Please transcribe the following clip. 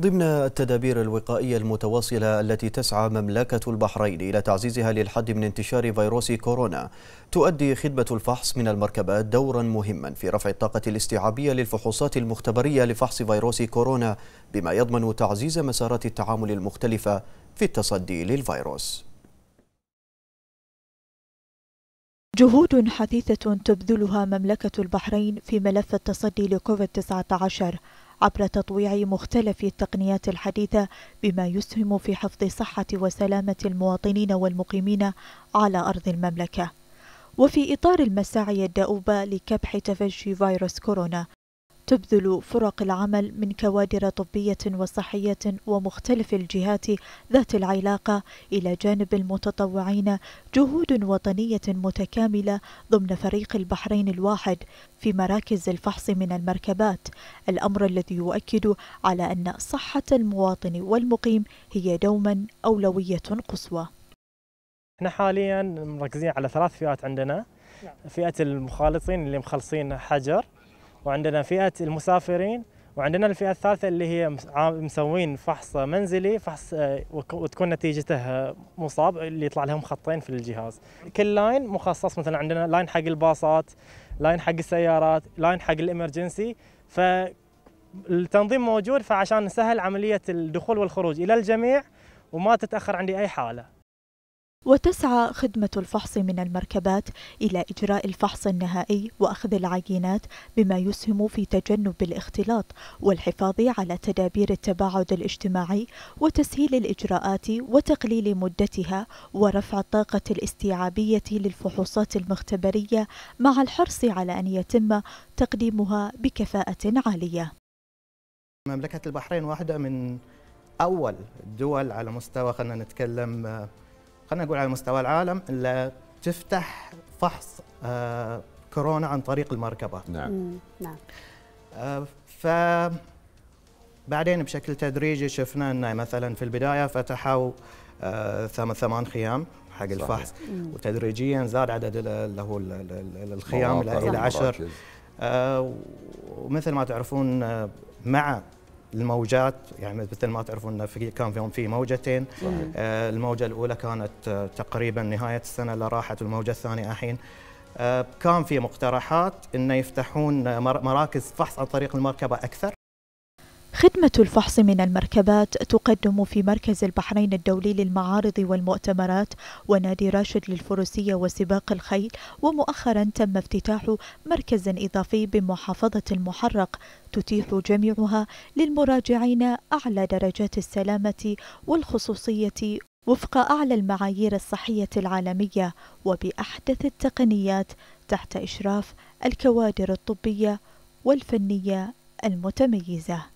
ضمن التدابير الوقائية المتواصلة التي تسعى مملكة البحرين إلى تعزيزها للحد من انتشار فيروس كورونا تؤدي خدمة الفحص من المركبات دورا مهما في رفع الطاقة الاستيعابية للفحوصات المختبرية لفحص فيروس كورونا بما يضمن تعزيز مسارات التعامل المختلفة في التصدي للفيروس جهود حثيثة تبذلها مملكة البحرين في ملف التصدي لكوفيد-19 عبر تطويع مختلف التقنيات الحديثة بما يسهم في حفظ صحة وسلامة المواطنين والمقيمين على أرض المملكة وفي إطار المساعي الدؤوبة لكبح تفشي فيروس كورونا تبذل فرق العمل من كوادر طبية وصحية ومختلف الجهات ذات العلاقة إلى جانب المتطوعين جهود وطنية متكاملة ضمن فريق البحرين الواحد في مراكز الفحص من المركبات الأمر الذي يؤكد على أن صحة المواطن والمقيم هي دوما أولوية قصوى احنا حاليا مركزين على ثلاث فئات عندنا نعم. فئة المخالطين اللي مخلصين حجر وعندنا فئه المسافرين وعندنا الفئه الثالثه اللي هي مسوين فحص منزلي فحص آه، وتكون نتيجته آه، مصاب اللي يطلع لهم خطين في الجهاز كل لاين مخصص مثلا عندنا لاين حق الباصات لاين حق السيارات لاين حق الامرجنسي فالتنظيم موجود فعشان نسهل عمليه الدخول والخروج الى الجميع وما تتاخر عندي اي حاله وتسعى خدمة الفحص من المركبات إلى إجراء الفحص النهائي وأخذ العينات بما يسهم في تجنب الاختلاط والحفاظ على تدابير التباعد الاجتماعي وتسهيل الإجراءات وتقليل مدتها ورفع الطاقة الاستيعابية للفحوصات المختبرية مع الحرص على أن يتم تقديمها بكفاءة عالية. مملكة البحرين واحدة من أول الدول على مستوى خلينا نتكلم خلينا نقول على مستوى العالم الا تفتح فحص آه، كورونا عن طريق المركبات نعم نعم آه، ف بعدين بشكل تدريجي شفنا ان مثلا في البدايه فتحوا آه، ثمان ثمان خيام حق الفحص وتدريجيا زاد عدد اللي هو الخيام الى 10 ومثل ما تعرفون مع الموجات يعني مثل ما تعرفون انه في كان فيهم في موجتين صحيح. آه الموجه الاولى كانت آه، تقريبا نهايه السنه اللي راحت والموجه الثانيه الحين آه كان في مقترحات انه يفتحون آه، مراكز فحص عن طريق المركبه اكثر خدمة الفحص من المركبات تقدم في مركز البحرين الدولي للمعارض والمؤتمرات ونادي راشد للفروسية وسباق الخيل ومؤخرا تم افتتاح مركز إضافي بمحافظة المحرق تتيح جميعها للمراجعين أعلى درجات السلامة والخصوصية وفق أعلى المعايير الصحية العالمية وبأحدث التقنيات تحت إشراف الكوادر الطبية والفنية المتميزة